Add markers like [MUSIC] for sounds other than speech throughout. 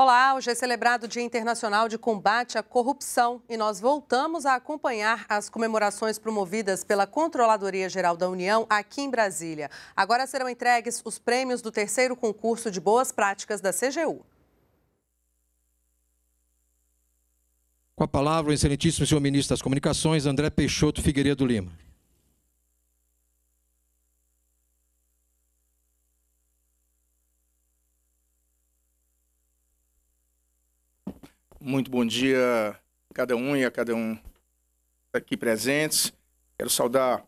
Olá, hoje é celebrado o Dia Internacional de Combate à Corrupção e nós voltamos a acompanhar as comemorações promovidas pela Controladoria Geral da União aqui em Brasília. Agora serão entregues os prêmios do terceiro concurso de boas práticas da CGU. Com a palavra, o excelentíssimo senhor ministro das Comunicações, André Peixoto Figueiredo Lima. Muito bom dia a cada um e a cada um aqui presentes. Quero saudar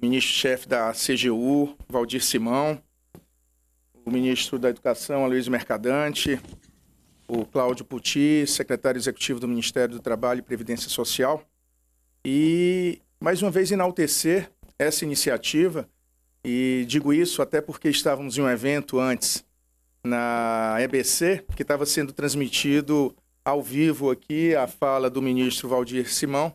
o ministro-chefe da CGU, Valdir Simão, o ministro da Educação, Luiz Mercadante, o Cláudio Puti, secretário executivo do Ministério do Trabalho e Previdência Social. E, mais uma vez, enaltecer essa iniciativa, e digo isso até porque estávamos em um evento antes na EBC, que estava sendo transmitido ao vivo aqui a fala do ministro Valdir Simão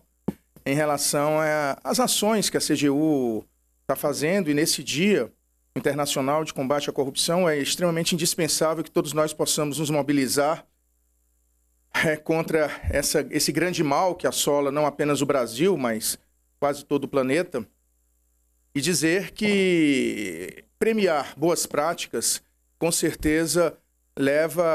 em relação às ações que a CGU está fazendo e nesse dia internacional de combate à corrupção é extremamente indispensável que todos nós possamos nos mobilizar é, contra essa, esse grande mal que assola não apenas o Brasil, mas quase todo o planeta, e dizer que premiar boas práticas com certeza leva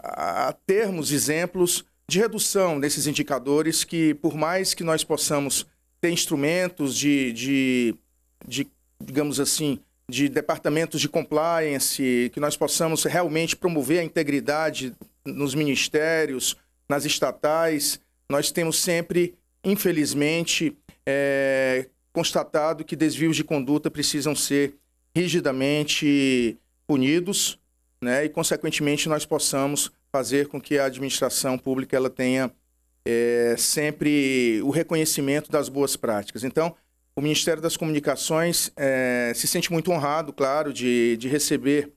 a, termos exemplos de redução desses indicadores que, por mais que nós possamos ter instrumentos de, de, de digamos assim, de departamentos de compliance, que nós possamos realmente promover a integridade nos ministérios, nas estatais, nós temos sempre, infelizmente, é, constatado que desvios de conduta precisam ser rigidamente punidos, né? E consequentemente nós possamos fazer com que a administração pública ela tenha é, sempre o reconhecimento das boas práticas. Então, o Ministério das Comunicações é, se sente muito honrado, claro, de, de receber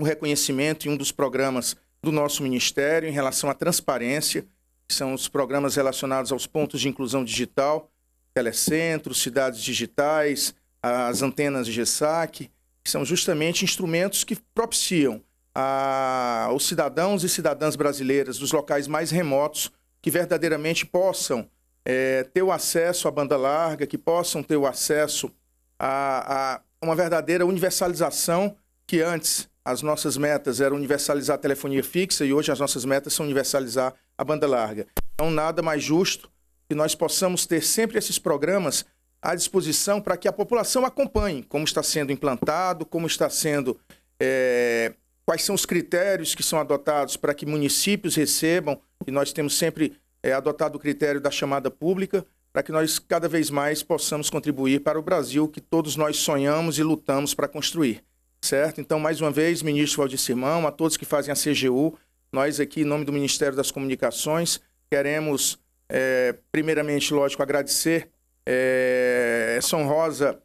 o reconhecimento em um dos programas do nosso Ministério em relação à transparência, que são os programas relacionados aos pontos de inclusão digital, telecentros, cidades digitais, as antenas GESAC, que são justamente instrumentos que propiciam a, aos cidadãos e cidadãs brasileiras dos locais mais remotos que verdadeiramente possam é, ter o acesso à banda larga, que possam ter o acesso a, a uma verdadeira universalização que antes as nossas metas eram universalizar a telefonia fixa e hoje as nossas metas são universalizar a banda larga. Então, nada mais justo que nós possamos ter sempre esses programas à disposição para que a população acompanhe como está sendo implantado, como está sendo. É, quais são os critérios que são adotados para que municípios recebam, e nós temos sempre é, adotado o critério da chamada pública, para que nós cada vez mais possamos contribuir para o Brasil que todos nós sonhamos e lutamos para construir. Certo? Então, mais uma vez, ministro Valdir Simão, a todos que fazem a CGU, nós aqui, em nome do Ministério das Comunicações, queremos, é, primeiramente, lógico, agradecer é, é, São Rosa,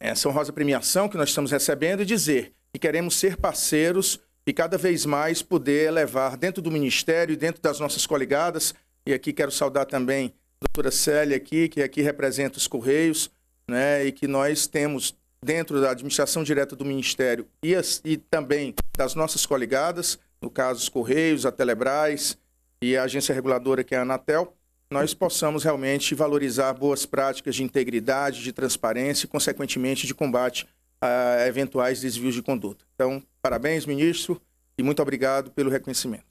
é, São Rosa Premiação que nós estamos recebendo e dizer que queremos ser parceiros e cada vez mais poder levar dentro do Ministério e dentro das nossas coligadas, e aqui quero saudar também a doutora Célia aqui, que aqui representa os Correios, né, e que nós temos dentro da administração direta do Ministério e, as, e também das nossas coligadas, no caso os Correios, a Telebrás e a agência reguladora que é a Anatel, nós possamos realmente valorizar boas práticas de integridade, de transparência e, consequentemente, de combate a eventuais desvios de conduta. Então, parabéns, ministro, e muito obrigado pelo reconhecimento.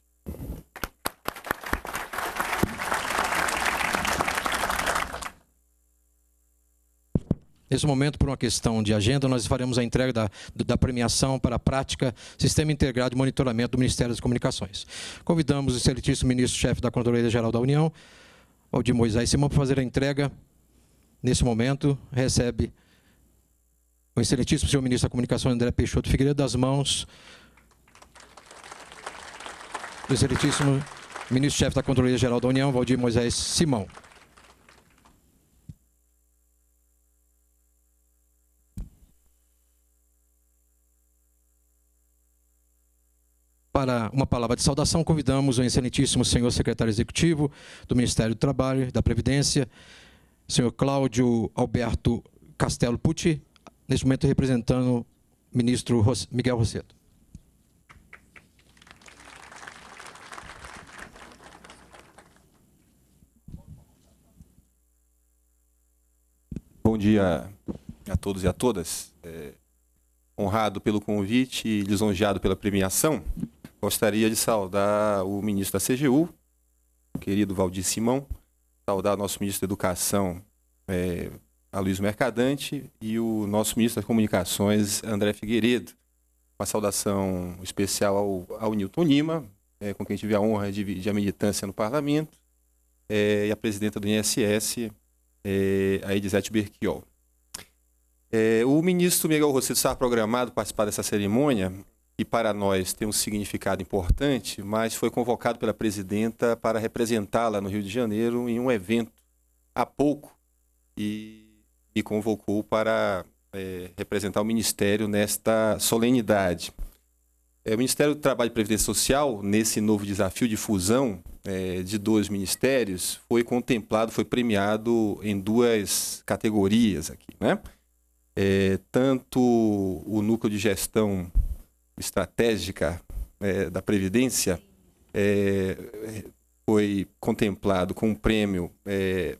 Nesse momento, por uma questão de agenda, nós faremos a entrega da, da, premiação para a prática Sistema Integrado de Monitoramento do Ministério das Comunicações. Convidamos o excelentíssimo ministro-chefe da Controladoria Geral da União, ou de Moisés Simão para fazer a entrega, nesse momento, recebe o excelentíssimo senhor ministro da Comunicação, André Peixoto Figueiredo, das mãos do excelentíssimo ministro-chefe da Controleria Geral da União, Valdir Moisés Simão. Para uma palavra de saudação, convidamos o excelentíssimo senhor secretário executivo do Ministério do Trabalho e da Previdência, senhor Cláudio Alberto Castelo Pucci, neste momento representando o ministro Miguel Rosseto. Bom dia a todos e a todas. É, honrado pelo convite e lisonjeado pela premiação, Gostaria de saudar o ministro da CGU, querido Valdir Simão, saudar nosso ministro da Educação, é, Aloysio Mercadante, e o nosso ministro das Comunicações, André Figueiredo. Uma saudação especial ao, ao Newton Lima, é, com quem tive a honra de dividir a militância no parlamento, é, e a presidenta do INSS, é, a Edizete Berquiol. É, o ministro Miguel Rossi está programado participar dessa cerimônia e para nós tem um significado importante, mas foi convocado pela presidenta para representá-la no Rio de Janeiro em um evento há pouco e me convocou para é, representar o Ministério nesta solenidade. É, o Ministério do Trabalho e Previdência Social, nesse novo desafio de fusão é, de dois ministérios, foi contemplado, foi premiado em duas categorias aqui, né? tanto o núcleo de gestão estratégica é, da Previdência é, foi contemplado com um prêmio é,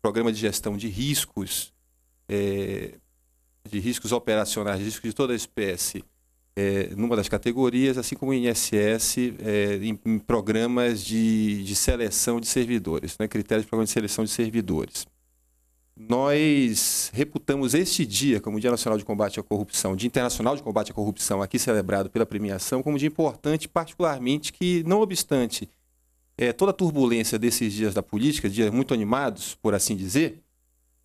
Programa de Gestão de Riscos, é, de riscos operacionais, riscos de toda espécie, é, numa das categorias, assim como o INSS é, em, em, programas de, de seleção de servidores, né, critérios de programa de seleção de servidores nós reputamos este dia como Dia Nacional de Combate à Corrupção, Dia Internacional de Combate à Corrupção, aqui celebrado pela premiação, como dia importante, particularmente que, não obstante é, toda a turbulência desses dias da política, dias muito animados, por assim dizer,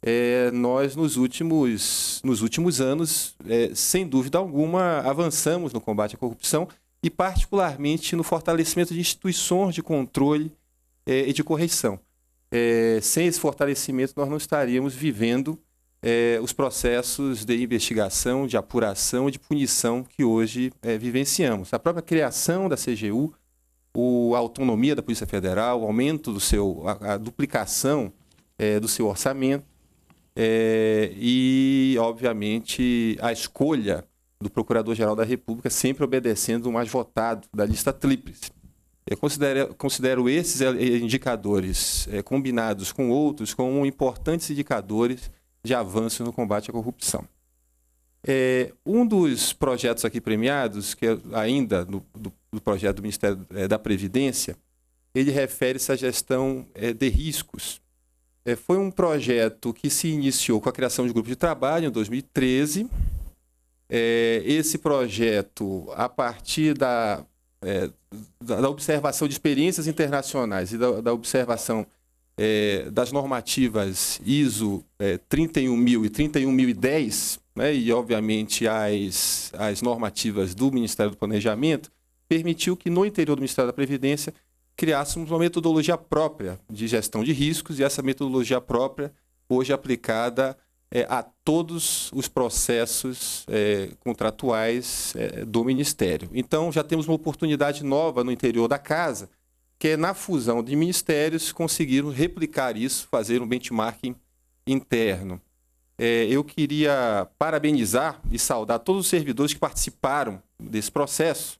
é, nós nos últimos, nos últimos anos, é, sem dúvida alguma, avançamos no combate à corrupção e, particularmente, no fortalecimento de instituições de controle e de correção é, sem esse fortalecimento, nós não estaríamos vivendo é, os processos de investigação, de apuração e de punição que hoje é, vivenciamos. A própria criação da CGU, o, a autonomia da Polícia Federal, o aumento do seu, a, a duplicação é, do seu orçamento é, e, obviamente, a escolha do Procurador-Geral da República sempre obedecendo o mais votado da lista tríplice. Eu considero, considero esses eh, indicadores é, combinados com outros como importantes indicadores de avanço no combate à corrupção. É, um dos projetos aqui premiados, que é ainda no, do, do, projeto do Ministério da Previdência, ele refere-se à gestão é, de riscos. É, foi um projeto que se iniciou com a criação de grupo de trabalho em 2013. esse projeto, a partir da é, da, da, observação de experiências internacionais e da, da observação é, das normativas ISO é, 31000 e 31010, né, e obviamente as, as normativas do Ministério do Planejamento, permitiu que no interior do Ministério da Previdência criássemos uma metodologia própria de gestão de riscos e essa metodologia própria hoje aplicada é, a todos os processos é, contratuais é, do Ministério. Então, já temos uma oportunidade nova no interior da Casa, que é na fusão de ministérios conseguiram replicar isso, fazer um benchmarking interno. É, eu queria parabenizar e saudar todos os servidores que participaram desse processo.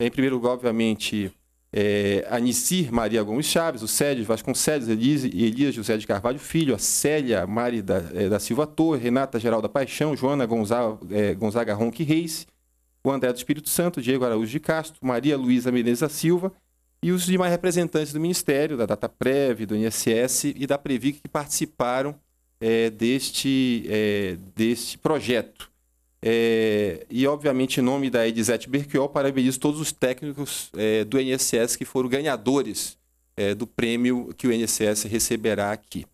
Em primeiro lugar, obviamente, é, a Nicir Maria Gomes Chaves, o Cédio Vasconcelos, Elise, Elias José de Carvalho Filho, a Célia Mari da, é, da Silva Torre, Renata Geralda Paixão, Joana Gonzaga, é, Gonzaga Ronque Reis, o André do Espírito Santo, Diego Araújo de Castro, Maria Luísa Menezes da Silva e os demais representantes do Ministério, da Data Prev, do INSS e da Previc que participaram é, deste, é, deste projeto. É, e, obviamente, em nome da Edizete Berquiol, parabenizo todos os técnicos é, do INSS que foram ganhadores é, do prêmio que o INSS receberá aqui.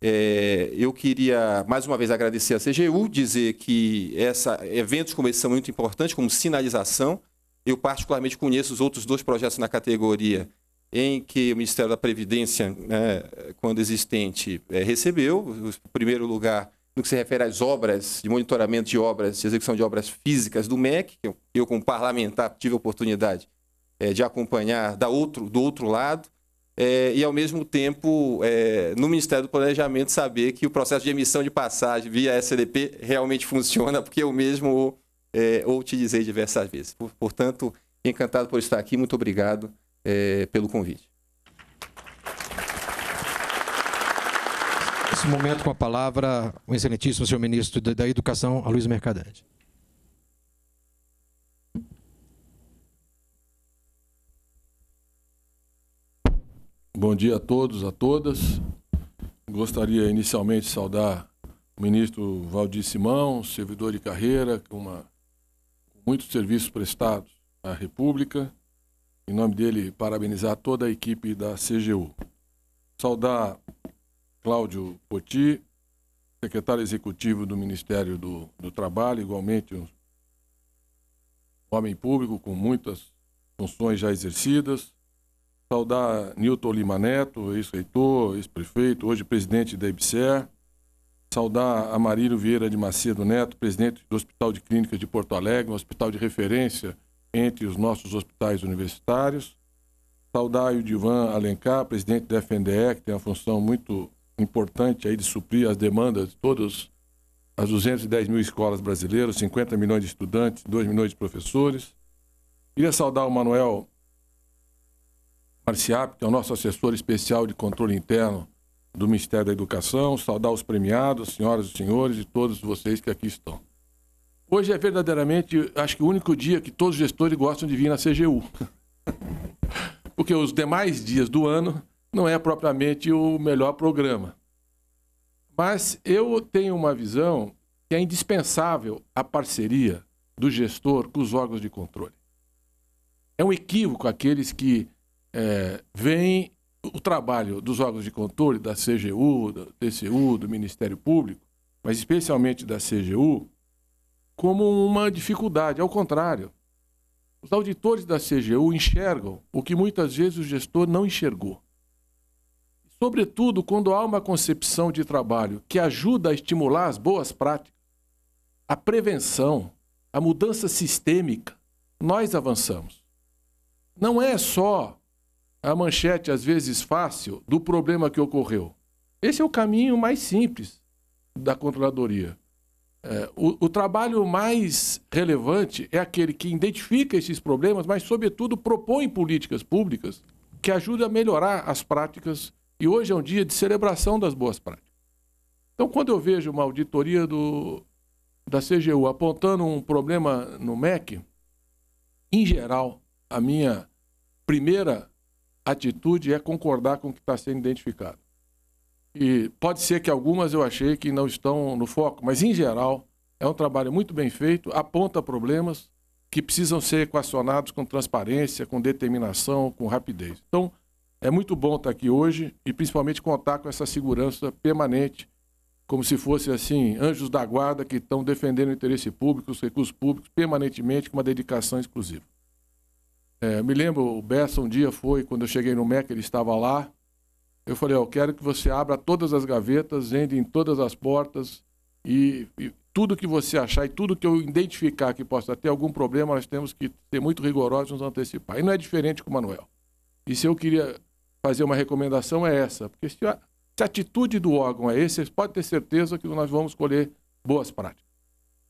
É, eu queria, mais uma vez, agradecer à CGU, dizer que essa, eventos como esse são muito importantes, como sinalização. Eu, particularmente, conheço os outros dois projetos na categoria em que o Ministério da Previdência, né, quando existente, é, recebeu. O primeiro lugar no que se refere às obras, de monitoramento de obras, de execução de obras físicas do MEC, eu, eu como parlamentar tive a oportunidade é, de acompanhar da outro, do outro lado, é, e ao mesmo tempo, é, no Ministério do Planejamento, saber que o processo de emissão de passagem via SDP realmente funciona, porque eu mesmo o utilizei diversas vezes. Portanto, encantado por estar aqui, muito obrigado pelo convite. Nesse momento, com a palavra, o excelentíssimo senhor ministro da Educação, Luiz Mercadante. Bom dia a todos, a todas. Gostaria inicialmente de saudar o ministro Valdir Simão, servidor de carreira, com, uma, com muitos serviços prestados à República. Em nome dele, parabenizar toda a equipe da CGU. Saudar Cláudio Poti, secretário executivo do Ministério do, do Trabalho, igualmente um homem público com muitas funções já exercidas. Saudar Nilton Lima Neto, ex-reitor, ex-prefeito, hoje presidente da IBSER. Saudar Amarílio Vieira de Macedo Neto, presidente do Hospital de Clínicas de Porto Alegre, um hospital de referência entre os nossos hospitais universitários. Saudar o Divan Alencar, presidente da FNDE, que tem uma função muito importante aí de suprir as demandas de todas as 210 mil escolas brasileiras, 50 milhões de estudantes, 2 milhões de professores. Queria saudar o Manuel Marciap, que é o nosso assessor especial de controle interno do Ministério da Educação, saudar os premiados, senhoras e senhores e todos vocês que aqui estão. Hoje é verdadeiramente, acho que o único dia que todos os gestores gostam de vir na CGU. [LAUGHS] Porque os demais dias do ano não é propriamente o melhor programa. Mas eu tenho uma visão que é indispensável a parceria do gestor com os órgãos de controle. É um equívoco aqueles que é, veem o trabalho dos órgãos de controle, da CGU, da TCU, do Ministério Público, mas especialmente da CGU, como uma dificuldade. Ao contrário, os auditores da CGU enxergam o que muitas vezes o gestor não enxergou sobretudo quando há uma concepção de trabalho que ajuda a estimular as boas práticas, a prevenção, a mudança sistêmica, nós avançamos. Não é só a manchete, às vezes fácil, do problema que ocorreu. Esse é o caminho mais simples da controladoria. É, o, o, trabalho mais relevante é aquele que identifica esses problemas, mas, sobretudo, propõe políticas públicas que ajudem a melhorar as práticas e hoje é um dia de celebração das boas práticas. Então, quando eu vejo uma auditoria do, da CGU apontando um problema no MEC, em geral, a minha primeira atitude é concordar com o que está sendo identificado. E pode ser que algumas eu achei que não estão no foco, mas em geral é um trabalho muito bem feito, aponta problemas que precisam ser equacionados com transparência, com determinação, com rapidez. Então, é muito bom estar aqui hoje e principalmente contar com essa segurança permanente, como se fosse assim, anjos da guarda que estão defendendo o interesse público, os recursos públicos permanentemente com uma dedicação exclusiva. É, me lembro, o Bessa um dia foi, quando eu cheguei no MEC, ele estava lá. Eu falei, eu quero que você abra todas as gavetas, entre em todas as portas e, e tudo que você achar e tudo que eu identificar que possa ter algum problema, nós temos que ser muito rigorosos e nos antecipar. E não é diferente com o Manuel. E se eu queria fazer uma recomendação é essa. Porque se a, se a atitude do órgão é essa, vocês podem ter certeza que nós vamos colher boas práticas.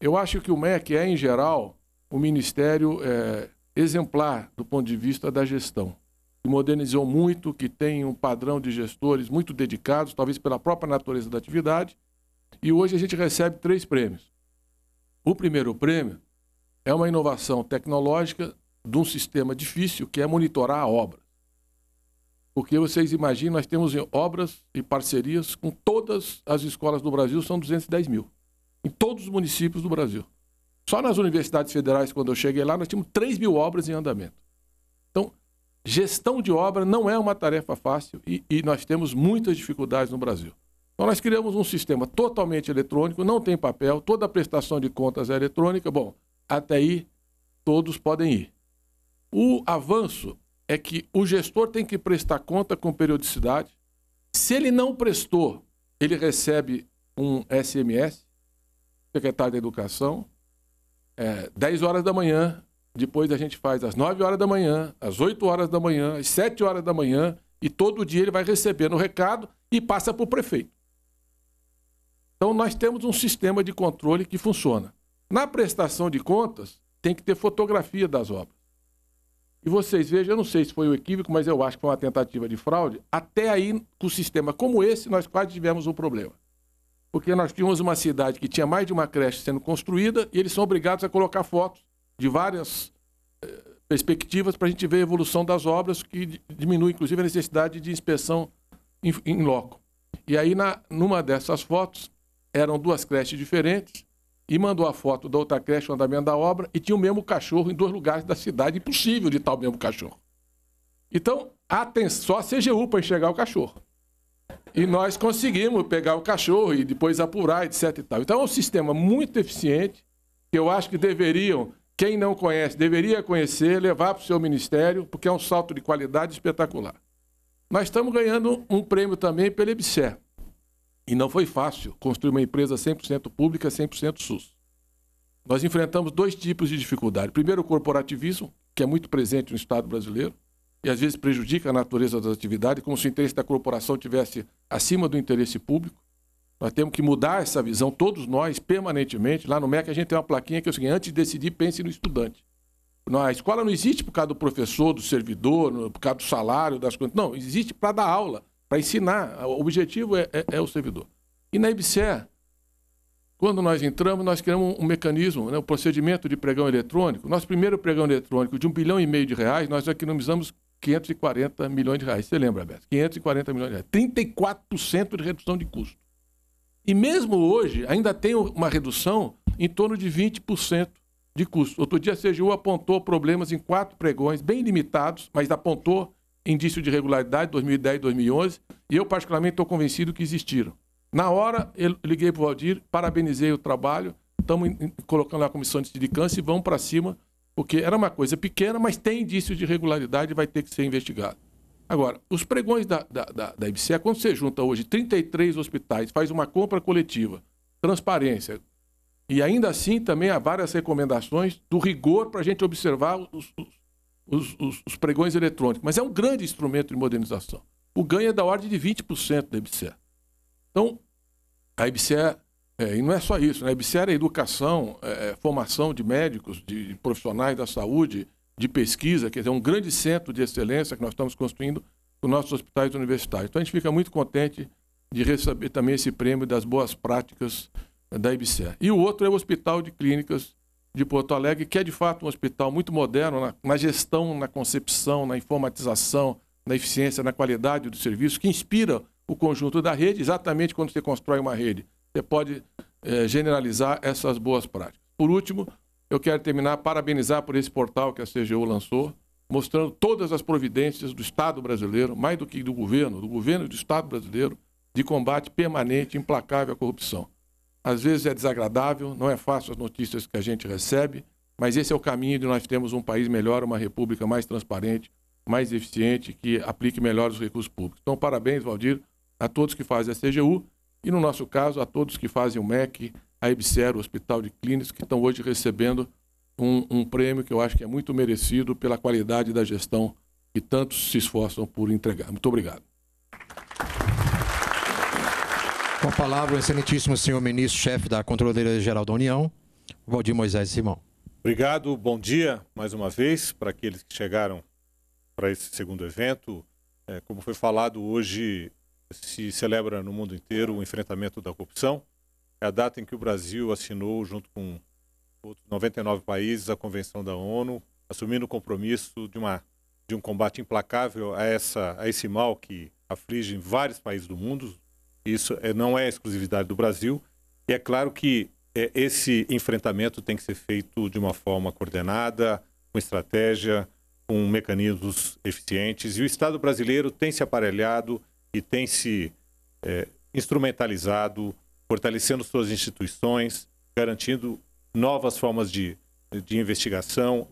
Eu acho que o MEC é, em geral, um ministério é, exemplar do ponto de vista da gestão. Que modernizou muito, que tem um padrão de gestores muito dedicados, talvez pela própria natureza da atividade. E hoje a gente recebe três prêmios. O primeiro prêmio é uma inovação tecnológica de um sistema difícil que é monitorar a obra. Porque vocês imaginam, nós temos obras e parcerias com todas as escolas do Brasil, são 210 mil. Em todos os municípios do Brasil. Só nas universidades federais, quando eu cheguei lá, nós tínhamos 3 mil obras em andamento. Então, gestão de obra não é uma tarefa fácil e, e nós temos muitas dificuldades no Brasil. Então, nós criamos um sistema totalmente eletrônico, não tem papel, toda a prestação de contas é eletrônica. Bom, até aí, todos podem ir. O avanço é que o gestor tem que prestar conta com periodicidade. Se ele não prestou, ele recebe um SMS, secretário da Educação, é, 10 horas da manhã, depois a gente faz às 9 horas da manhã, às 8 horas da manhã, às 7 horas da manhã, e todo dia ele vai recebendo o recado e passa para o prefeito. Então nós temos um sistema de controle que funciona. Na prestação de contas, tem que ter fotografia das obras. E vocês vejam, eu não sei se foi um equívoco, mas eu acho que foi uma tentativa de fraude. Até aí, com um sistema como esse, nós quase tivemos um problema. Porque nós tínhamos uma cidade que tinha mais de uma creche sendo construída e eles são obrigados a colocar fotos de várias eh, perspectivas para a gente ver a evolução das obras, que diminui, inclusive, a necessidade de inspeção em in, in loco. E aí, na, numa dessas fotos, eram duas creches diferentes e mandou a foto da outra creche, o andamento da obra, e tinha o mesmo cachorro em dois lugares da cidade, impossível de tal mesmo cachorro. Então, atenção, só a CGU para enxergar o cachorro. E nós conseguimos pegar o cachorro e depois apurar, etc. E tal. Então é um sistema muito eficiente, que eu acho que deveriam, quem não conhece, deveria conhecer, levar para o seu ministério, porque é um salto de qualidade espetacular. Nós estamos ganhando um prêmio também pela EBSER. E não foi fácil construir uma empresa 100% pública, 100% SUS. Nós enfrentamos dois tipos de dificuldade. Primeiro, o corporativismo, que é muito presente no Estado brasileiro e às vezes prejudica a natureza das atividades, como se o interesse da corporação tivesse acima do interesse público. Nós temos que mudar essa visão, todos nós, permanentemente. Lá no MEC, a gente tem uma plaquinha que é o seguinte: antes de decidir, pense no estudante. A escola não existe por causa do professor, do servidor, por causa do salário, das coisas. Não, existe para dar aula para ensinar. O objetivo é, é, é, o servidor. E na IBSER, quando nós entramos, nós criamos um, um mecanismo, né, um procedimento de pregão eletrônico. Nosso primeiro pregão eletrônico de um bilhão e meio de reais, nós economizamos 540 milhões de reais. Você lembra, Beto? 540 milhões de reais. 34% de redução de custo. E mesmo hoje, ainda tem uma redução em torno de 20% de custo. Outro dia a CGU apontou problemas em quatro pregões, bem limitados, mas apontou indício de irregularidade 2010 2011 e eu particularmente estou convencido que existiram. Na hora eu liguei para o Valdir, parabenizei o trabalho, estamos colocando a comissão de sindicância e vamos para cima, porque era uma coisa pequena, mas tem indício de irregularidade e vai ter que ser investigado. Agora, os pregões da, da, da, da IBCE, quando você junta hoje 33 hospitais, faz uma compra coletiva, transparência, e ainda assim também há várias recomendações do rigor para a gente observar os, os os, os, os, pregões eletrônicos, mas é um grande instrumento de modernização. O ganho é da ordem de 20% da IBCE. Então, a IBCE, é, e não é só isso, né? a IBCE é educação, é, formação de médicos, de profissionais da saúde, de pesquisa, quer dizer, um grande centro de excelência que nós estamos construindo nos nossos hospitais universitários. Então, a gente fica muito contente de receber também esse prêmio das boas práticas da IBCE. E o outro é o Hospital de Clínicas de Porto Alegre, que é de fato um hospital muito moderno na, na gestão, na concepção, na informatização, na eficiência, na qualidade do serviço, que inspira o conjunto da rede. Exatamente quando você constrói uma rede, você pode eh, generalizar essas boas práticas. Por último, eu quero terminar parabenizar por esse portal que a CGU lançou, mostrando todas as providências do Estado brasileiro, mais do que do governo, do governo e do Estado brasileiro, de combate permanente, implacável à corrupção às vezes é desagradável, não é fácil as notícias que a gente recebe, mas esse é o caminho de nós termos um país melhor, uma república mais transparente, mais eficiente, que aplique melhor os recursos públicos. Então, parabéns, Valdir, a todos que fazem a CGU e, no nosso caso, a todos que fazem o MEC, a EBSER, o Hospital de Clínicas, que estão hoje recebendo um, um prêmio que eu acho que é muito merecido pela qualidade da gestão que tantos se esforçam por entregar. Muito obrigado. Com a palavra, o excelentíssimo senhor ministro-chefe da Controladoria-Geral da União, Valdir Moisés Simão. Obrigado, bom dia mais uma vez para aqueles que chegaram para esse segundo evento. É, como foi falado, hoje se celebra no mundo inteiro o enfrentamento da corrupção. É a data em que o Brasil assinou, junto com outros 99 países, a Convenção da ONU, assumindo o compromisso de, uma, de um combate implacável a, essa, a esse mal que aflige vários países do mundo, isso é, não é exclusividade do Brasil. E é claro que é, esse enfrentamento tem que ser feito de uma forma coordenada, com estratégia, com mecanismos eficientes. E o Estado brasileiro tem se aparelhado e tem se é, instrumentalizado, fortalecendo suas instituições, garantindo novas formas de, de investigação,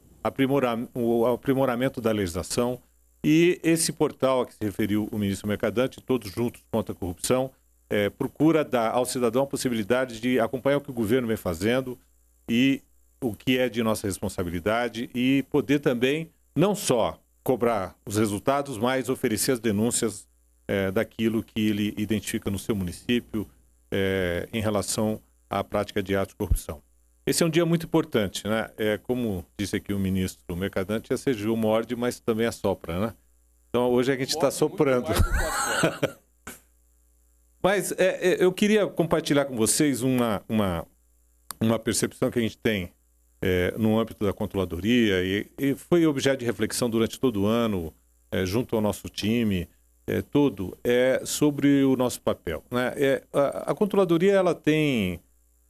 o aprimoramento da legislação. E esse portal a que se referiu o ministro Mercadante, Todos Juntos contra a Corrupção, é, procura dar ao cidadão a possibilidade de acompanhar o que o governo vem fazendo e o que é de nossa responsabilidade e poder também não só cobrar os resultados, mas oferecer as denúncias é, daquilo que ele identifica no seu município é, em relação à prática de atos de corrupção. Esse é um dia muito importante, né? É, como disse aqui o ministro Mercadante, a CGU morde, mas também assopra, né? Então hoje a gente está é soprando. [LAUGHS] Mas é, é, eu queria compartilhar com vocês uma, uma, uma percepção que a gente tem é, no âmbito da controladoria e, e, foi objeto de reflexão durante todo o ano, é, junto ao nosso time é, todo, é sobre o nosso papel. Né? É, a, a, controladoria ela tem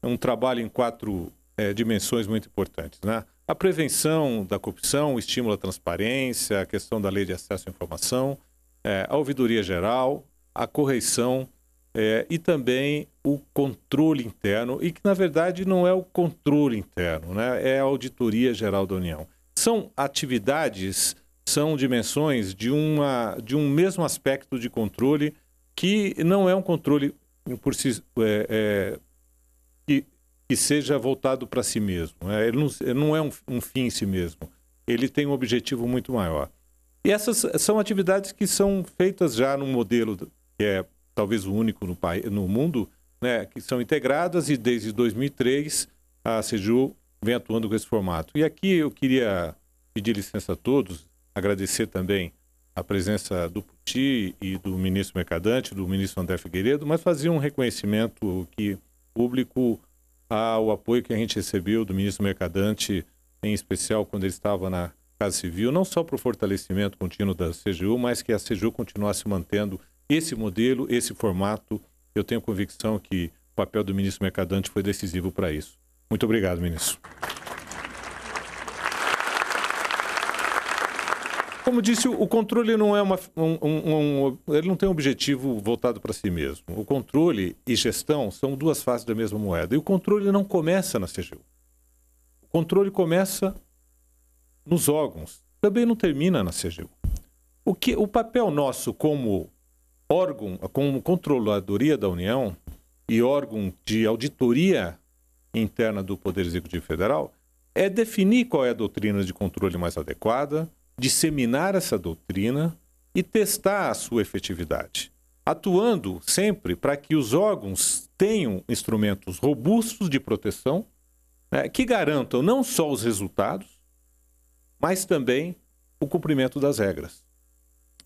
um trabalho em quatro é, dimensões muito importantes. Né? A prevenção da corrupção, o estímulo à transparência, a questão da lei de acesso à informação, é, a ouvidoria geral, a correição é, e também o controle interno, e que na verdade não é o controle interno, né? é a Auditoria Geral da União. São atividades, são dimensões de, uma, de um mesmo aspecto de controle que não é um controle por si, é, é, que, que seja voltado para si mesmo. Né? Ele, não, ele não é um, um fim em si mesmo, ele tem um objetivo muito maior. E essas são atividades que são feitas já no modelo que é talvez o único no, país, no mundo, né, que são integradas e desde 2003 a CEJU vem atuando com esse formato. E aqui eu queria pedir licença a todos, agradecer também a presença do Puti e do ministro Mercadante, do ministro André Figueiredo, mas fazer um reconhecimento que público ao apoio que a gente recebeu do ministro Mercadante, em especial quando ele estava na Casa Civil, não só para o fortalecimento contínuo da CGU, mas que a CGU continuasse mantendo esse modelo, esse formato, eu tenho convicção que o papel do ministro Mercadante foi decisivo para isso. Muito obrigado, ministro. Como disse, o controle não é uma, um, um, um, ele não tem um objetivo voltado para si mesmo. O controle e gestão são duas faces da mesma moeda. E o controle não começa na CGU. O controle começa nos órgãos. Também não termina na CGU. O que o papel nosso como órgão, como Controladoria da União e órgão de auditoria interna do Poder Executivo Federal, é definir qual é a doutrina de controle mais adequada, disseminar essa doutrina e testar a sua efetividade, atuando sempre para que os órgãos tenham instrumentos robustos de proteção né, que garantam não só os resultados, mas também o cumprimento das regras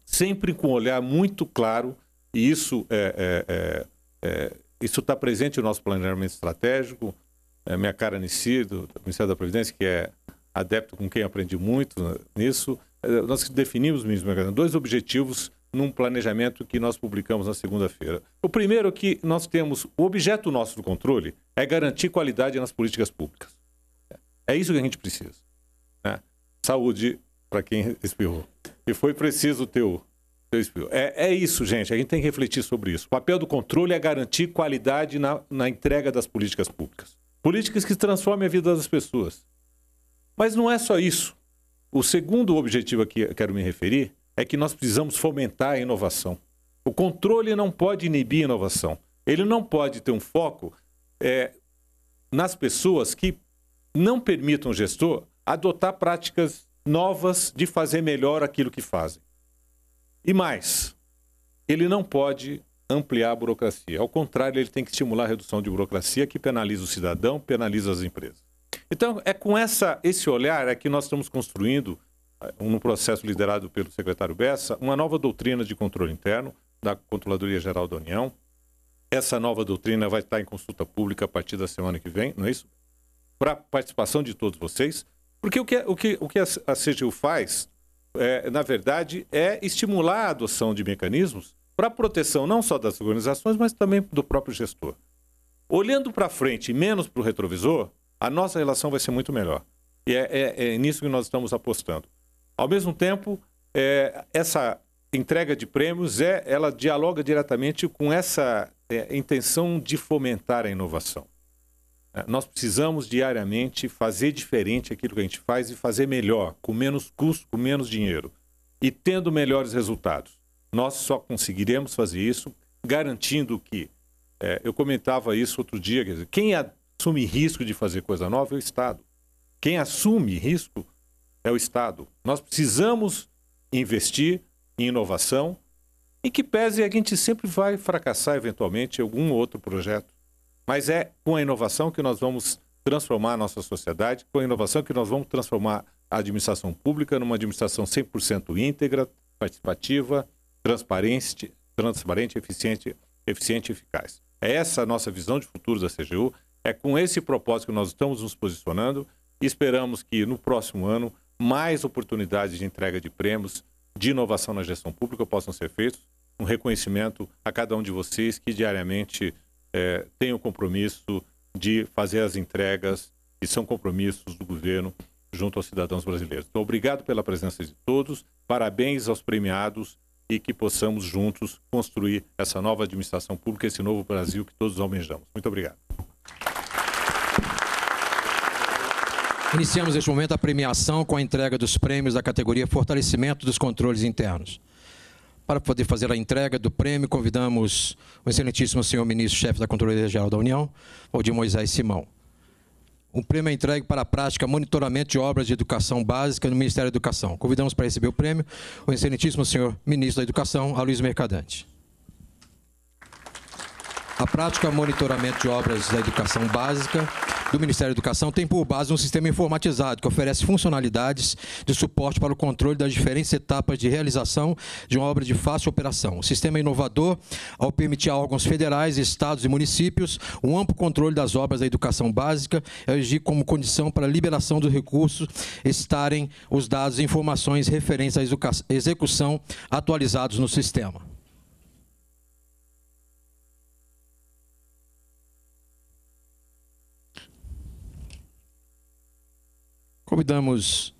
sempre com um olhar muito claro, e isso é, é, é, é isso está presente no nosso planejamento estratégico. É, minha cara Nicido, do, Ministério da Previdência, que é adepto com quem aprendi muito né, nisso, é, nós definimos, ministro Mercadão, dois objetivos num planejamento que nós publicamos na segunda-feira. O primeiro é que nós temos, o objeto nosso do controle é garantir qualidade nas políticas públicas. É isso que a gente precisa. Né? Saúde para quem respirou. E foi preciso o teu, teu espírito. É, é isso, gente. A gente tem que refletir sobre isso. O papel do controle é garantir qualidade na, na entrega das políticas públicas. Políticas que transformem a vida das pessoas. Mas não é só isso. O segundo objetivo a que eu quero me referir é que nós precisamos fomentar a inovação. O controle não pode inibir a inovação. Ele não pode ter um foco é, nas pessoas que não permitam o gestor adotar práticas novas de fazer melhor aquilo que fazem. E mais, ele não pode ampliar a burocracia. Ao contrário, ele tem que estimular a redução de burocracia que penaliza o cidadão, penaliza as empresas. Então, é com essa, esse olhar é que nós estamos construindo, eh, num processo liderado pelo secretário Bessa, uma nova doutrina de controle interno da Controladoria Geral da União. Essa nova doutrina vai estar em consulta pública a partir da semana que vem, não é isso? Para participação de todos vocês. Porque o que, é, o que, o que a CGU faz, é, na verdade, é estimular a adoção de mecanismos para proteção não só das organizações, mas também do próprio gestor. Olhando para frente e menos para o retrovisor, a nossa relação vai ser muito melhor. E é, é, é nisso que nós estamos apostando. Ao mesmo tempo, é, essa entrega de prêmios é, ela dialoga diretamente com essa é, intenção de fomentar a inovação. É, nós precisamos diariamente fazer diferente aquilo que a gente faz e fazer melhor, com menos custo, com menos dinheiro e tendo melhores resultados. Nós só conseguiremos fazer isso garantindo que. É, eu comentava isso outro dia: dizer, quem assume risco de fazer coisa nova é o Estado. Quem assume risco é o Estado. Nós precisamos investir em inovação, e que pese a gente sempre vai fracassar eventualmente algum outro projeto. Mas é com a inovação que nós vamos transformar a nossa sociedade, com a inovação que nós vamos transformar a administração pública numa administração 100% íntegra, participativa, transparente, transparente, eficiente, eficiente e eficaz. É essa a nossa visão de futuro da CGU, é com esse propósito que nós estamos nos posicionando e esperamos que no próximo ano mais oportunidades de entrega de prêmios, de inovação na gestão pública possam ser feitos. Um reconhecimento a cada um de vocês que diariamente é, tem o compromisso de fazer as entregas, que são compromissos do governo junto aos cidadãos brasileiros. Então, obrigado pela presença de todos, parabéns aos premiados e que possamos juntos construir essa nova administração pública, esse novo Brasil que todos almejamos. Muito obrigado. Iniciamos neste momento a premiação com a entrega dos prêmios da categoria Fortalecimento dos Controles Internos. Para poder fazer a entrega do prêmio, convidamos o excelentíssimo senhor ministro-chefe da Controladoria Geral da União, Valdir Moisés Simão. O prêmio é entregue para a prática monitoramento de obras de educação básica no Ministério da Educação. Convidamos para receber o prêmio o excelentíssimo senhor ministro da Educação, Aloysio Mercadante. A prática monitoramento de obras da educação básica do Ministério da Educação tem por base um sistema informatizado que oferece funcionalidades de suporte para o controle das diferentes etapas de realização de uma obra de fácil operação. O sistema é inovador ao permitir a órgãos federais, estados e municípios um amplo controle das obras da educação básica e agir como condição para a liberação dos recursos estarem os dados e informações referentes à execução atualizados no sistema. Convidamos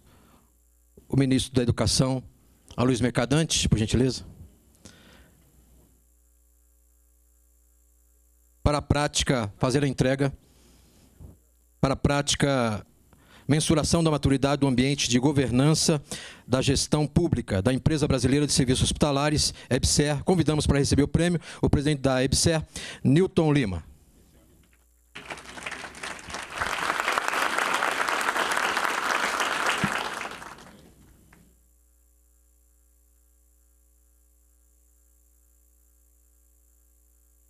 o ministro da Educação, a Luiz Mercadante, por gentileza, para a prática, fazer a entrega, para a prática mensuração da maturidade do ambiente de governança da gestão pública da Empresa Brasileira de Serviços Hospitalares, EBSER. Convidamos para receber o prêmio o presidente da EBSER, Newton Lima.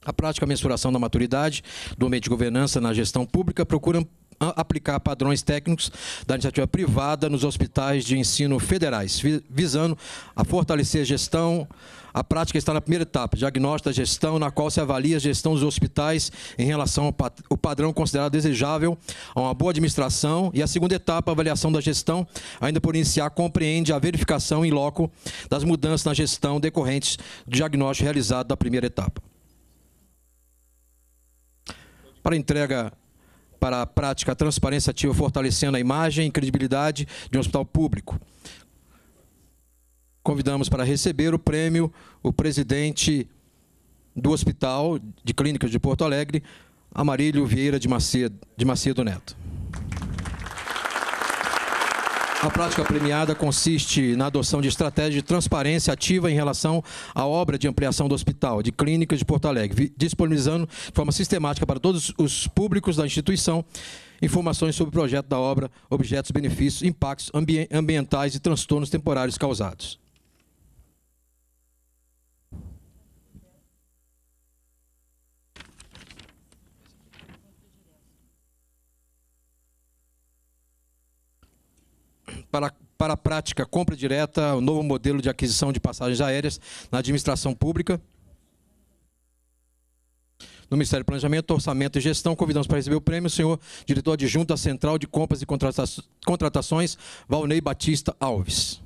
A prática mensuração da maturidade do ambiente de governança na gestão pública procura aplicar padrões técnicos da iniciativa privada nos hospitais de ensino federais, visando a fortalecer a gestão. A prática está na primeira etapa, diagnóstico da gestão, na qual se avalia a gestão dos hospitais em relação ao padrão considerado desejável a uma boa administração. E a segunda etapa, a avaliação da gestão, ainda por iniciar, compreende a verificação em loco das mudanças na gestão decorrentes do diagnóstico realizado da primeira etapa para entrega para a prática a transparência ativa, fortalecendo a imagem e credibilidade de um hospital público. Convidamos para receber o prêmio o presidente do Hospital de Clínicas de Porto Alegre, Amarílio Vieira de Macedo, de Macedo Neto. A prática premiada consiste na adoção de estratégia de transparência ativa em relação à obra de ampliação do hospital, de clínicas de Porto Alegre, disponibilizando de forma sistemática para todos os públicos da instituição informações sobre o projeto da obra, objetos, benefícios, impactos ambientais e transtornos temporários causados. para, para a prática compra direta, o novo modelo de aquisição de passagens aéreas na administração pública. No Ministério do Planejamento, Orçamento e Gestão, convidamos para receber o prêmio o senhor diretor adjunto da Central de Compras e Contratações, Valnei Batista Alves.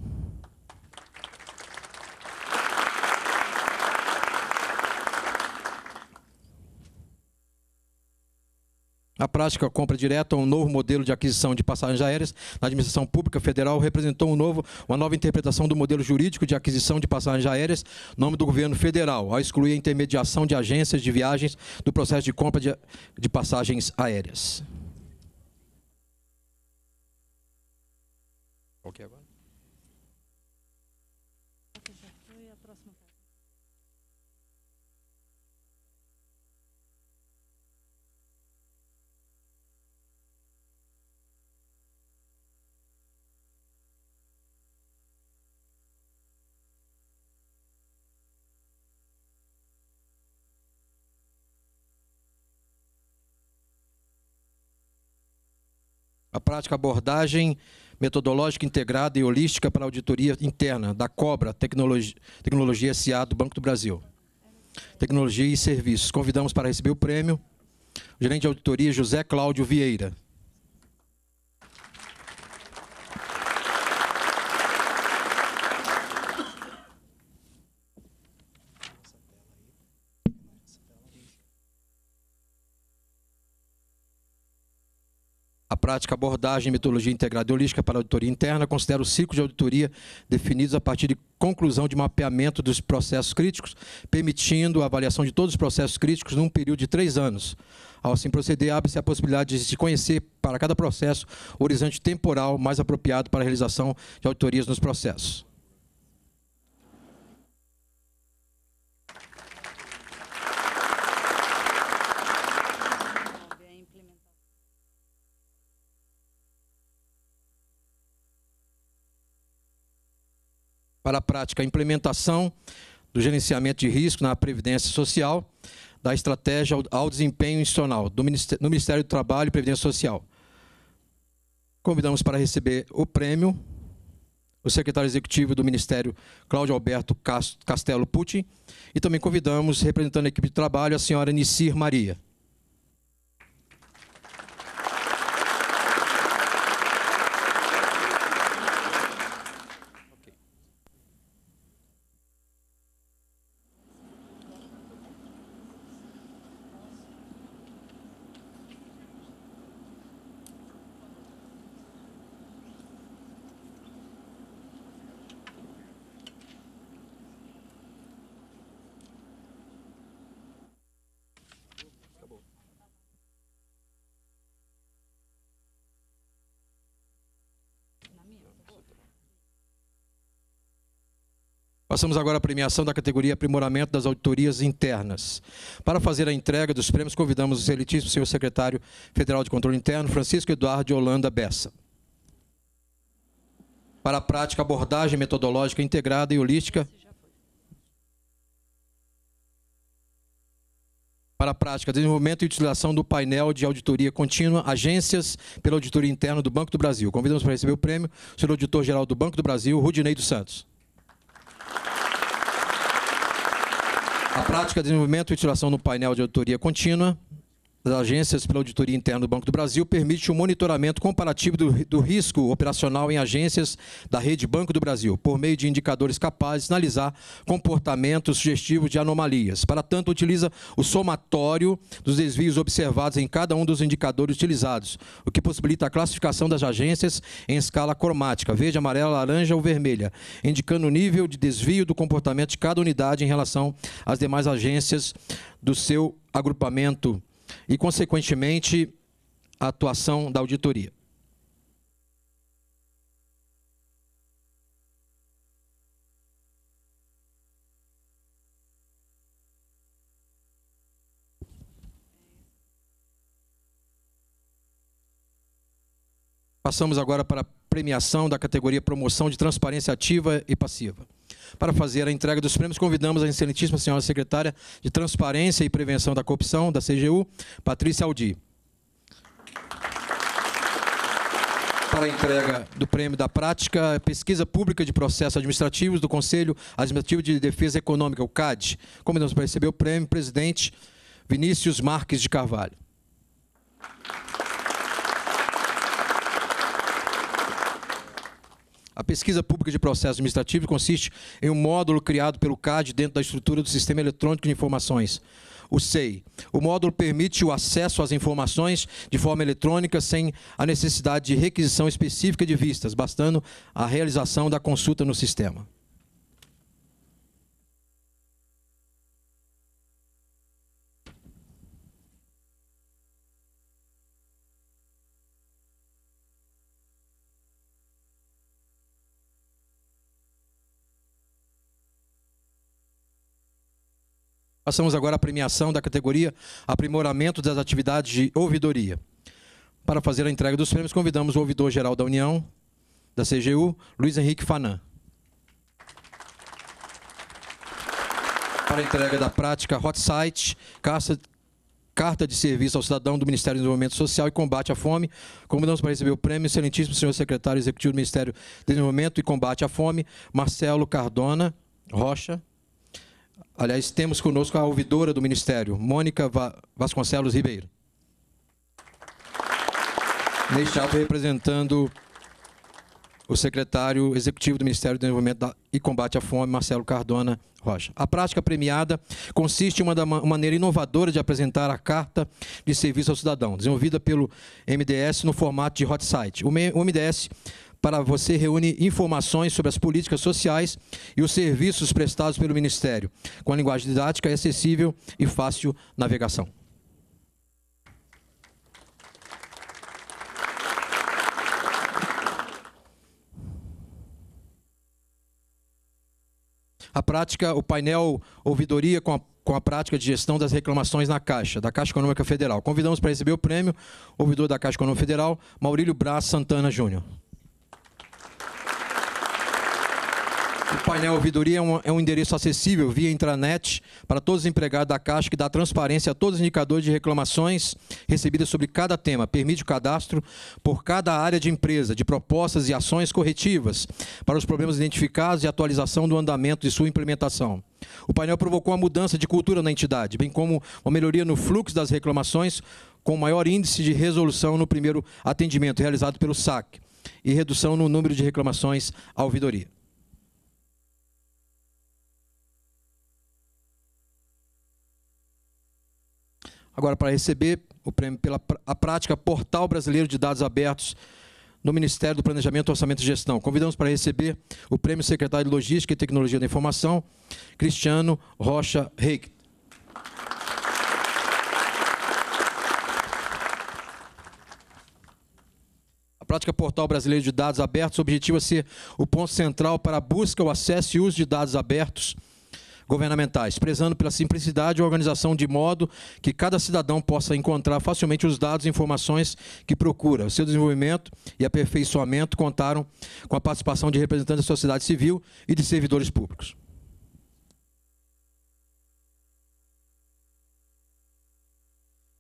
A prática compra direta, um novo modelo de aquisição de passagens aéreas na administração pública federal representou um novo, uma nova interpretação do modelo jurídico de aquisição de passagens aéreas, nome do governo federal, ao excluir a intermediação de agências de viagens do processo de compra de, de passagens aéreas. Okay, a prática abordagem metodológica integrada e holística para auditoria interna da Cobra Tecnologia, Tecnologia SA do Banco do Brasil. Tecnologia e Serviços. Convidamos para receber o prêmio o gerente de auditoria José Cláudio Vieira. prática, abordagem, metodologia integrada e holística para a auditoria interna considera os ciclos de auditoria definidos a partir de conclusão de mapeamento dos processos críticos, permitindo a avaliação de todos os processos críticos num período de três anos. Ao assim proceder, abre-se a possibilidade de se conhecer para cada processo o horizonte temporal mais apropriado para a realização de auditorias nos processos. para a prática a implementação do gerenciamento de risco na Previdência Social, da estratégia ao desempenho institucional do Ministério, no Ministério do Trabalho e Previdência Social. Convidamos para receber o prêmio o secretário executivo do Ministério, Cláudio Alberto Castelo Putin, e também convidamos, representando a equipe de trabalho, a senhora Nicir Maria. Passamos agora à premiação da categoria Aprimoramento das Auditorias Internas. Para fazer a entrega dos prêmios, convidamos o seletíssimo senhor secretário federal de controle interno, Francisco Eduardo de Holanda Bessa. Para a prática, abordagem metodológica integrada e holística. para a prática, desenvolvimento e utilização do painel de auditoria contínua, agências pela auditoria interna do Banco do Brasil. Convidamos para receber o prêmio o senhor auditor-geral do Banco do Brasil, Rudinei dos Santos. A prática de desenvolvimento e utilização no painel de auditoria contínua das agências pela auditoria interna do Banco do Brasil permite o um monitoramento comparativo do, do, risco operacional em agências da rede Banco do Brasil, por meio de indicadores capazes de sinalizar comportamentos sugestivos de anomalias. Para tanto, utiliza o somatório dos desvios observados em cada um dos indicadores utilizados, o que possibilita a classificação das agências em escala cromática, verde, amarela, laranja ou vermelha, indicando o nível de desvio do comportamento de cada unidade em relação às demais agências do seu agrupamento e, consequentemente, a atuação da auditoria. Passamos agora para a premiação da categoria Promoção de Transparência Ativa e Passiva. Para fazer a entrega dos prêmios, convidamos a excelentíssima senhora secretária de Transparência e Prevenção da Corrupção, da CGU, Patrícia Aldi. para a entrega do prêmio da prática Pesquisa Pública de Processos Administrativos do Conselho Administrativo de Defesa Econômica, o CAD. Convidamos para receber o prêmio, presidente Vinícius Marques de Carvalho. A pesquisa pública de processo administrativo consiste em um módulo criado pelo CAD dentro da estrutura do Sistema Eletrônico de Informações, o SEI. O módulo permite o acesso às informações de forma eletrônica sem a necessidade de requisição específica de vistas, bastando a realização da consulta no sistema. Passamos agora à premiação da categoria Aprimoramento das Atividades de Ouvidoria. Para fazer a entrega dos prêmios, convidamos o ouvidor-geral da União, da CGU, Luiz Henrique Fanan. Para a entrega da prática Hot Site, Carta de Serviço ao Cidadão do Ministério do Desenvolvimento Social e Combate à Fome, convidamos para receber o prêmio excelentíssimo senhor secretário executivo do Ministério do Desenvolvimento e Combate à Fome, Marcelo Cardona Rocha. Aliás, temos conosco a ouvidora do Ministério, Mônica Vasconcelos Ribeiro. Neste ato, representando o secretário executivo do Ministério do Desenvolvimento e Combate à Fome, Marcelo Cardona Rocha. A prática premiada consiste em uma, uma maneira inovadora de apresentar a Carta de Serviço ao Cidadão, desenvolvida pelo MDS no formato de hot site. O MDS para você reúne informações sobre as políticas sociais e os serviços prestados pelo Ministério, com a linguagem didática acessível e fácil navegação. a prática, o painel ouvidoria com a, com a prática de gestão das reclamações na Caixa, da Caixa Econômica Federal. Convidamos para receber o prêmio, ouvidor da Caixa Econômica Federal, Maurílio Braz Santana Júnior. O painel Ouvidoria é um, é um, endereço acessível via intranet para todos os empregados da Caixa, que dá transparência a todos os indicadores de reclamações recebidas sobre cada tema. Permite o cadastro por cada área de empresa, de propostas e ações corretivas para os problemas identificados e atualização do andamento de sua implementação. O painel provocou uma mudança de cultura na entidade, bem como uma melhoria no fluxo das reclamações, com maior índice de resolução no primeiro atendimento realizado pelo SAC e redução no número de reclamações à ouvidoria. agora para receber o prêmio pela a prática Portal Brasileiro de Dados Abertos no Ministério do Planejamento, Orçamento e Gestão. Convidamos para receber o prêmio secretário de Logística e Tecnologia da Informação, Cristiano Rocha Reik. A prática Portal Brasileiro de Dados Abertos objetiva é ser o ponto central para a busca, o acesso e uso de dados abertos governamentais, prezando pela simplicidade e organização de modo que cada cidadão possa encontrar facilmente os dados e informações que procura. O seu desenvolvimento e aperfeiçoamento contaram com a participação de representantes da sociedade civil e de servidores públicos.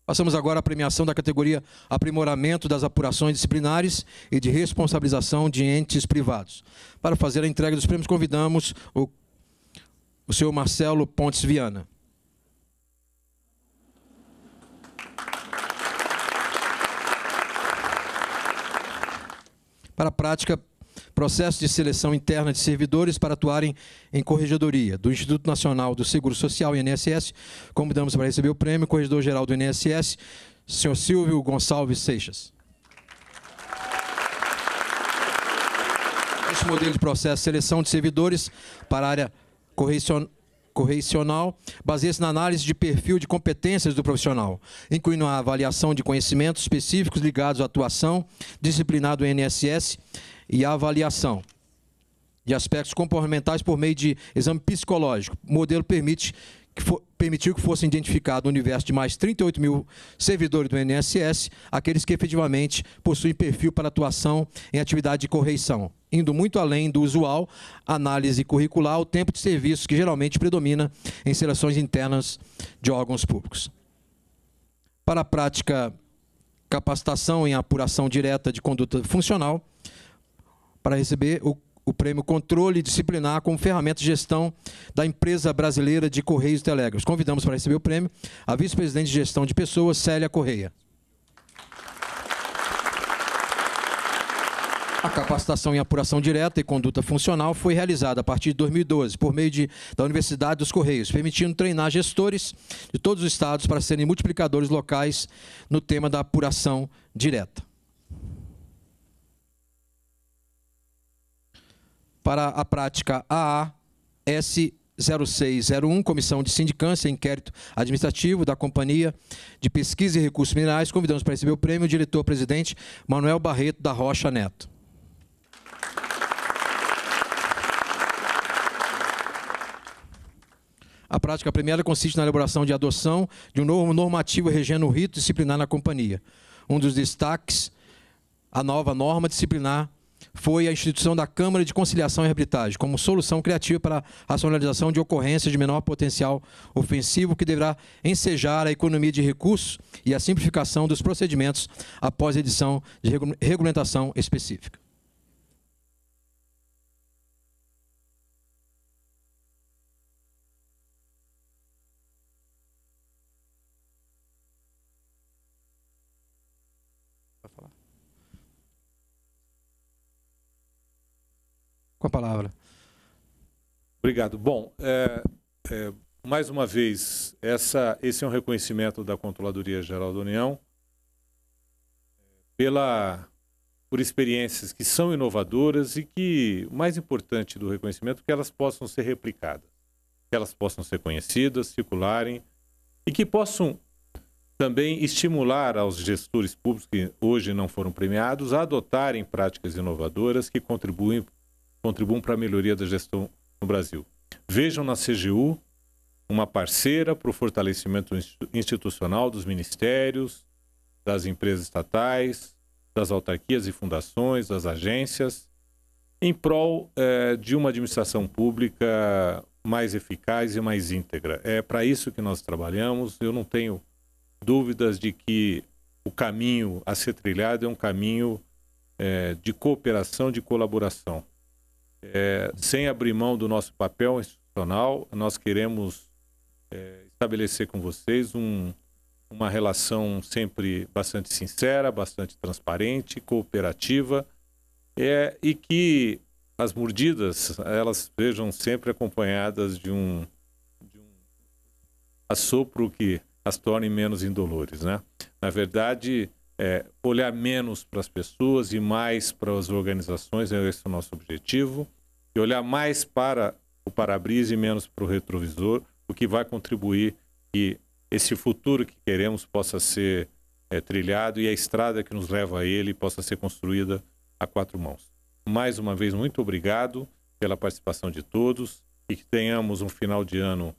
Passamos agora à premiação da categoria Aprimoramento das Apurações Disciplinares e de Responsabilização de Entes Privados. Para fazer a entrega dos prêmios, convidamos o o senhor Marcelo Pontes Viana. Para a prática, processo de seleção interna de servidores para atuarem em corregedoria do Instituto Nacional do Seguro Social, INSS. Convidamos para receber o prêmio corregedor-geral do INSS, senhor Silvio Gonçalves Seixas. Este modelo de processo de seleção de servidores para a área correcional correcional baseia-se na análise de perfil de competências do profissional, incluindo a avaliação de conhecimentos específicos ligados à atuação disciplinar do INSS e a avaliação de aspectos comportamentais por meio de exame psicológico. O modelo permite que for, permitiu que fosse identificado o universo de mais 38 mil servidores do INSS, aqueles que efetivamente possuem perfil para atuação em atividade de correição indo muito além do usual, análise curricular, o tempo de serviço que geralmente predomina em seleções internas de órgãos públicos. Para a prática capacitação em apuração direta de conduta funcional, para receber o, o prêmio Controle Disciplinar como ferramenta de gestão da empresa brasileira de Correios e Telégrafos. Convidamos para receber o prêmio a vice-presidente de gestão de pessoas, Célia Correia. A capacitação em apuração direta e conduta funcional foi realizada a partir de 2012 por meio de, da Universidade dos Correios, permitindo treinar gestores de todos os estados para serem multiplicadores locais no tema da apuração direta. Para a prática AA S 0601, Comissão de Sindicância e Inquérito Administrativo da Companhia de Pesquisa e Recursos Minerais. Convidamos para receber o prêmio o diretor-presidente Manuel Barreto da Rocha Neto. A prática primeira consiste na elaboração de adoção de um novo normativo regendo o rito disciplinar na companhia. Um dos destaques, a nova norma disciplinar, foi a instituição da Câmara de Conciliação e Arbitragem como solução criativa para a racionalização de ocorrências de menor potencial ofensivo que deverá ensejar a economia de recursos e a simplificação dos procedimentos após edição de regulamentação específica. com a palavra. Obrigado. Bom, é, é, mais uma vez, essa, esse é um reconhecimento da Controladoria Geral da União pela, por experiências que são inovadoras e que, o mais importante do reconhecimento, é que elas possam ser replicadas, que elas possam ser conhecidas, circularem e que possam também estimular aos gestores públicos que hoje não foram premiados a adotarem práticas inovadoras que contribuem contribuam para a melhoria da gestão no Brasil. Vejam na CGU uma parceira para o fortalecimento institucional dos ministérios, das empresas estatais, das autarquias e fundações, das agências, em prol eh, de uma administração pública mais eficaz e mais íntegra. É para isso que nós trabalhamos. Eu não tenho dúvidas de que o caminho a ser trilhado é um caminho eh, de cooperação, de colaboração é, sem abrir mão do nosso papel institucional, nós queremos é, estabelecer com vocês um, uma relação sempre bastante sincera, bastante transparente, cooperativa, é, e que as mordidas elas sejam sempre acompanhadas de um, de um assopro que as torne menos indolores, né? Na verdade, é, olhar menos para as pessoas e mais para as organizações, né, esse é o nosso objetivo, e olhar mais para o para-brisa e menos para o retrovisor, o que vai contribuir que esse futuro que queremos possa ser é, trilhado e a estrada que nos leva a ele possa ser construída a quatro mãos. Mais uma vez, muito obrigado pela participação de todos e que tenhamos um final de ano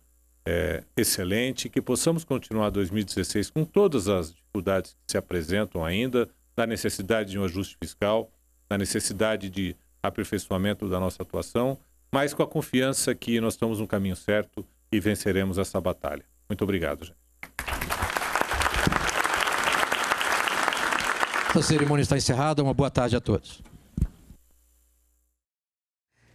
é, excelente, que possamos continuar 2016 com todas as dificuldades que se apresentam ainda, da necessidade de um ajuste fiscal, da necessidade de aperfeiçoamento da nossa atuação, mas com a confiança que nós estamos no caminho certo e venceremos essa batalha. Muito obrigado, gente. A cerimônia está encerrada. Uma boa tarde a todos.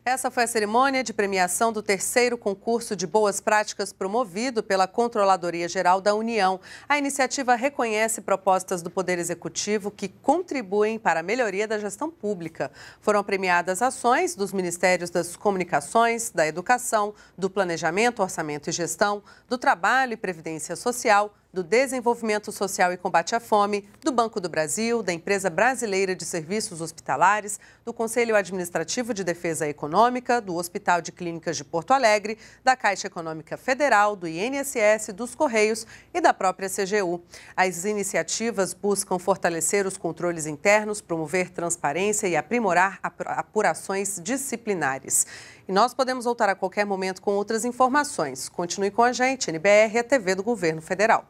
Essa foi a cerimônia de premiação do terceiro concurso de boas práticas promovido pela Controladoria Geral da União. A iniciativa reconhece propostas do Poder Executivo que contribuem para a melhoria da gestão pública. Foram premiadas ações dos Ministérios das Comunicações, da Educação, do Planejamento, Orçamento e Gestão, do Trabalho e Previdência Social, do Desenvolvimento Social e Combate à Fome, do Banco do Brasil, da Empresa Brasileira de Serviços Hospitalares, do Conselho Administrativo de Defesa Econômica, do Hospital de Clínicas de Porto Alegre, da Caixa Econômica Federal, do INSS, dos Correios e da própria CGU. As iniciativas buscam fortalecer os controles internos, promover transparência e aprimorar apurações disciplinares. E nós podemos voltar a qualquer momento com outras informações. Continue com a gente, NBR, a TV do Governo Federal.